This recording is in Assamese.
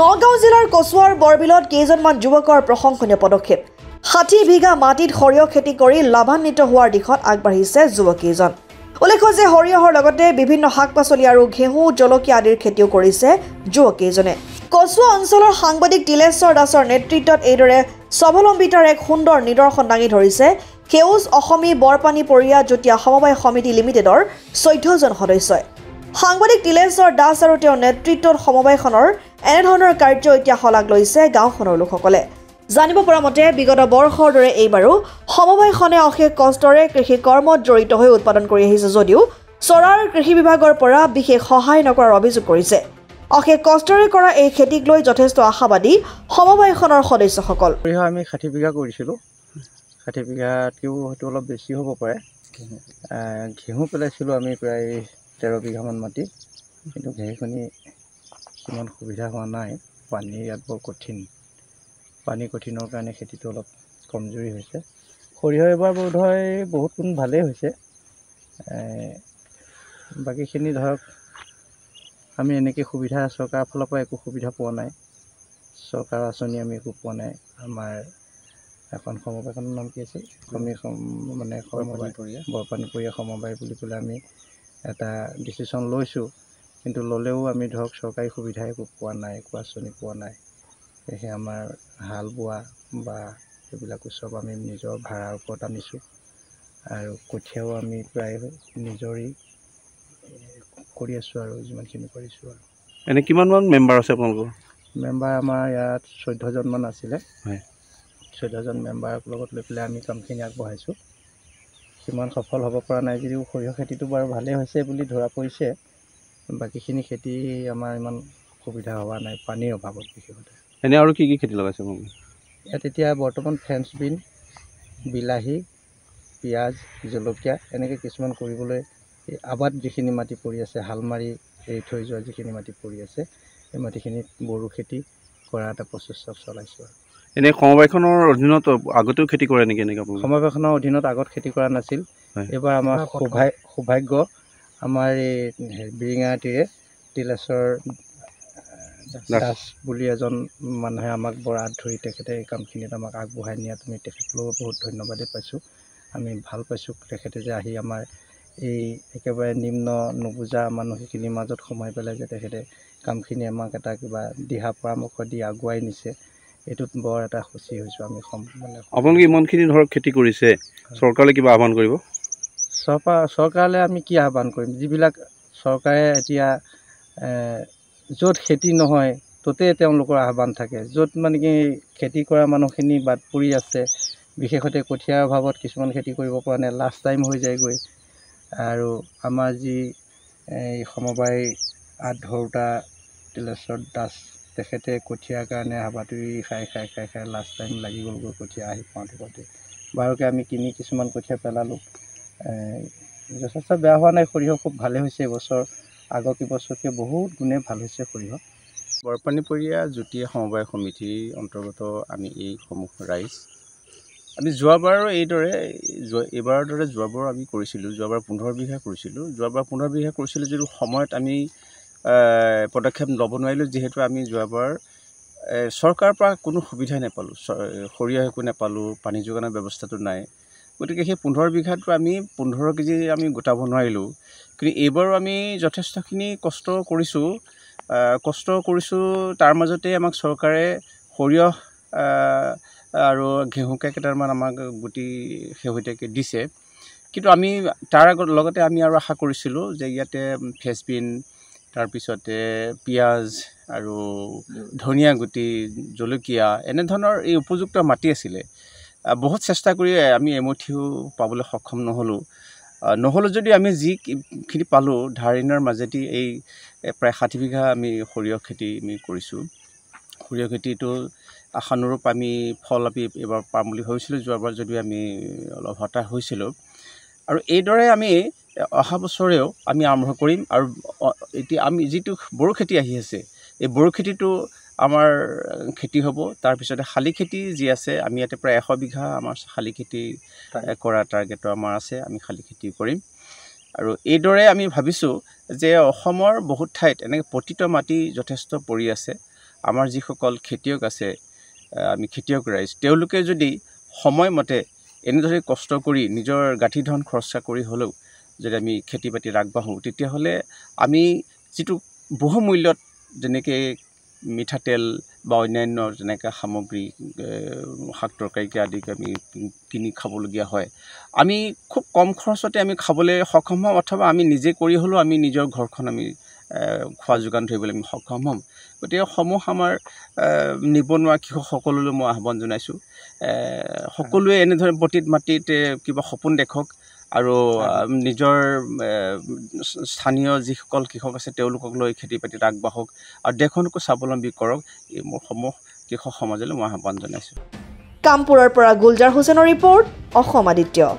নগাঁও জিলাৰ কচুৱাৰ বৰবিলত কেইজনমান যুৱকৰ প্ৰশংসনীয় পদক্ষেপ ষাঠি বিঘা মাটিত সৰিয়হ খেতি কৰি লাভান্বিত হোৱাৰ দিশত আগবাঢ়িছে যুৱকেইজন উল্লেখ যে সৰিয়হৰ লগতে বিভিন্ন শাক পাচলি আৰু ঘেঁহু জলকীয়া আদিৰ খেতিও কৰিছে যুৱকেইজনে কচুৱা অঞ্চলৰ সাংবাদিক তিলেশ্বৰ দাসৰ নেতৃত্বত এইদৰে স্বাৱলম্বিতাৰ এক সুন্দৰ নিদৰ্শন দাঙি ধৰিছে সেউজ অসমী বৰপানী পৰিয়া যুটীয়া সমবায় সমিতি লিমিটেডৰ চৈধ্যজন সদস্যই সাংবাদিক তিলেশ্বৰ দাস আৰু তেওঁৰ নেতৃত্বত সমবায়খনৰ এনেধৰণৰ কাৰ্য এতিয়া শলাগ লৈছে গাঁওখনৰ লোকসকলে জানিব পৰা মতে বিগত বৰ্ষৰ দৰে এইবাৰো সমবায়খনে অশেষ কষ্টৰে কৃষি কৰ্মত জড়িত হৈ উৎপাদন কৰি আহিছে যদিও চৰাৰ কৃষি বিভাগৰ পৰা বিশেষ সহায় নকৰাৰ অভিযোগ কৰিছে অশেষ কষ্টৰে কৰা এই খেতিক লৈ যথেষ্ট আশাবাদী সমবায়খনৰ সদস্যসকল আমি ষাঠি বিঘা কৰিছিলোঁ ষাঠি বিঘাতকৈও হয়তো অলপ বেছি হ'ব পাৰে ঘেঁহু পেলাইছিলোঁ আমি প্ৰায় তেৰ বিঘামান মাটি কিন্তু ঘেঁহুখিনি সিমান সুবিধা হোৱা নাই পানী ইয়াত বৰ কঠিন পানী কঠিনৰ কাৰণে খেতিটো অলপ কমজুৰি হৈছে সৰিয়হ এবাৰ বোধহয় বহুত গুণ ভালেই হৈছে বাকীখিনি ধৰক আমি এনেকৈ সুবিধা চৰকাৰৰ ফালৰ পৰা একো সুবিধা পোৱা নাই চৰকাৰৰ আঁচনি আমি একো পোৱা নাই আমাৰ এখন সমবায়খনৰ নাম কি আছিল কমি মানে সমবায় বৰপানীপৰীয়া সমবায় বুলি ক'লে আমি এটা ডিচিশ্যন লৈছোঁ কিন্তু ল'লেও আমি ধৰক চৰকাৰী সুবিধা একো পোৱা নাই একো আঁচনি পোৱা নাই সেয়েহে আমাৰ হাল বোৱা বা এইবিলাকো চব আমি নিজৰ ভাড়াৰ ওপৰত আনিছোঁ আৰু কঠীয়াও আমি প্ৰায় নিজৰেই কৰি আছোঁ আৰু যিমানখিনি কৰিছোঁ আৰু এনে কিমানমান মেম্বাৰ আছে আপোনালোকৰ মেম্বাৰ আমাৰ ইয়াত চৈধ্যজনমান আছিলে হয় চৈধ্যজন মেম্বাৰক লগত লৈ পেলাই আমি কামখিনি আগবঢ়াইছোঁ সিমান সফল হ'ব পৰা নাই যদিও সৰিয়হ খেতিটো বাৰু ভালেই হৈছে বুলি ধৰা পৰিছে বাকীখিনি খেতি আমাৰ ইমান অসুবিধা হোৱা নাই পানীৰ অভাৱত বিশেষতে এনেই আৰু কি কি খেতি লগাইছে ইয়াত এতিয়া বৰ্তমান ফেন্সবিন বিলাহী পিঁয়াজ জলকীয়া এনেকৈ কিছুমান কৰিবলৈ এই আবাদ যিখিনি মাটি পৰি আছে হাল মাৰি এৰি থৈ যোৱা যিখিনি মাটি পৰি আছে সেই মাটিখিনিত বড়ো খেতি কৰাৰ এটা প্ৰচেষ্টা চলাইছোঁ আৰু এনেই সমবায়খনৰ অধীনত আগতেও খেতি কৰে নেকি এনেকৈ সমবায়খনৰ অধীনত আগত খেতি কৰা নাছিল এইবাৰ আমাৰ সৌভাগ্য আমাৰ এই বিৰিঙাটিৰে তিলেশ্বৰ দাস বুলি এজন মানুহে আমাক বৰ আগ ধৰি তেখেতে এই কামখিনিত আমাক আগবঢ়াই নিয়াত আমি তেখেতলৈও বহুত ধন্যবাদেই পাইছোঁ আমি ভাল পাইছোঁ তেখেতে যে আহি আমাৰ এই একেবাৰে নিম্ন নুবুজা মানুহখিনিৰ মাজত সোমাই পেলাই যে তেখেতে কামখিনি আমাক এটা কিবা দিহা পৰামৰ্শ দি আগুৱাই নিছে এইটোত বৰ এটা সুখী হৈছোঁ আমি সম্পূৰ্ণ আপোনালোকে ইমানখিনি ধৰক খেতি কৰিছে চৰকাৰলৈ কিবা আহ্বান কৰিব চৰকাৰ চৰকাৰলৈ আমি কি আহ্বান কৰিম যিবিলাক চৰকাৰে এতিয়া য'ত খেতি নহয় ত'তে তেওঁলোকৰ আহ্বান থাকে য'ত মানে কি খেতি কৰা মানুহখিনি বাদ পৰি আছে বিশেষতে কঠীয়াৰ অভাৱত কিছুমান খেতি কৰিব পৰা নাই লাষ্ট টাইম হৈ যায়গৈ আৰু আমাৰ যি এই সমবায় আধৰোতা তিলেশ্বৰ দাস তেখেতে কঠীয়াৰ কাৰণে হাবাতুৰি খাই খাই খাই খাই লাষ্ট টাইম লাগি গ'লগৈ কঠীয়া আহি পাওঁতে পাওঁতে বাৰুকৈ আমি কিনি কিছুমান কঠীয়া পেলালোঁ যথেষ্ট বেয়া হোৱা নাই সৰিয়হ খুব ভালে হৈছে এইবছৰ আগৰ কেইবছৰতকৈ বহুত গুণে ভাল হৈছে সৰিয়হ বৰপানী পৰিয়া যুটীয়া সমবায় সমিতিৰ অন্তৰ্গত আমি এইসমূহ ৰাইজ আমি যোৱাবাৰো এইদৰে এইবাৰৰ দৰে যোৱাবাৰো আমি কৰিছিলোঁ যোৱাবাৰ পোন্ধৰ বিঘা কৰিছিলোঁ যোৱাবাৰ পোন্ধৰ বিঘা কৰিছিলোঁ যিটো সময়ত আমি পদক্ষেপ ল'ব নোৱাৰিলোঁ যিহেতু আমি যোৱাবাৰ চৰকাৰৰ পৰা কোনো সুবিধাই নাপালোঁ সৰিয়হ একো নাপালোঁ পানী যোগানৰ ব্যৱস্থাটো নাই গতিকে সেই পোন্ধৰ বিঘাটো আমি পোন্ধৰ কেজি আমি গোটাব নোৱাৰিলোঁ কিন্তু এইবাৰো আমি যথেষ্টখিনি কষ্ট কৰিছোঁ কষ্ট কৰিছোঁ তাৰ মাজতে আমাক চৰকাৰে সৰিয়হ আৰু ঘেঁহুকে কেইটামান আমাক গুটি শেহতীয়াকৈ দিছে কিন্তু আমি তাৰ আগত লগতে আমি আৰু আশা কৰিছিলোঁ যে ইয়াতে ফেচবিন তাৰপিছতে পিঁয়াজ আৰু ধনিয়া গুটি জলকীয়া এনেধৰণৰ এই উপযুক্ত মাটি আছিলে বহুত চেষ্টা কৰি আমি এমুঠিও পাবলৈ সক্ষম নহ'লোঁ নহ'লেও যদি আমি যিখিনি পালোঁ ধাৰিণাৰ মাজেদি এই প্ৰায় ষাঠি বিঘা আমি সৰিয়হ খেতি আমি কৰিছোঁ সৰিয়হ খেতিটো আশানুৰূপ আমি ফল আমি এইবাৰ পাম বুলি ভাবিছিলোঁ যোৱাবাৰ যদিও আমি অলপ হতাশ হৈছিলোঁ আৰু এইদৰে আমি অহা বছৰেও আমি আৰম্ভ কৰিম আৰু এতিয়া আমি যিটো বড়ো খেতি আহি আছে এই বড়ো খেতিটো আমাৰ খেতি হ'ব তাৰপিছতে শালি খেতি যি আছে আমি ইয়াতে প্ৰায় এশ বিঘা আমাৰ শালি খেতি কৰা টাৰ্গেটো আমাৰ আছে আমি শালি খেতি কৰিম আৰু এইদৰে আমি ভাবিছোঁ যে অসমৰ বহুত ঠাইত এনেকৈ পতিত মাটি যথেষ্ট পৰি আছে আমাৰ যিসকল খেতিয়ক আছে আমি খেতিয়ক ৰাইজ তেওঁলোকে যদি সময়মতে এনেদৰে কষ্ট কৰি নিজৰ গাঁঠি ধন খৰচা কৰি হ'লেও যদি আমি খেতি বাতিত আগবাঢ়োঁ তেতিয়াহ'লে আমি যিটো বহুমূল্যত যেনেকৈ মিঠাতেল বা অন্যান্য যেনেকৈ সামগ্ৰী শাক তৰকাৰীকে আদিকে আমি কিনি খাবলগীয়া হয় আমি খুব কম খৰচতে আমি খাবলৈ সক্ষম হ'ম অথবা আমি নিজে কৰি হ'লেও আমি নিজৰ ঘৰখন আমি খোৱা যোগান ধৰিবলৈ আমি সক্ষম হ'ম গতিকে সমূহ আমাৰ নিবনুৱা কৃষকসকললৈ মই আহ্বান জনাইছোঁ সকলোৱে এনেধৰণে প্ৰতিত মাটিত কিবা সপোন দেখক আৰু নিজৰ স্থানীয় যিসকল কৃষক আছে তেওঁলোকক লৈ খেতি বাতিত আগবাঢ়ক আৰু দেশখনকো স্বাৱলম্বী কৰক এই মোৰ সমূহ কৃষক সমাজলৈ মই আহ্বান জনাইছোঁ কামপুৰৰ পৰা গুলজাৰ হুছেনৰ ৰিপৰ্ট অসম আদিত্য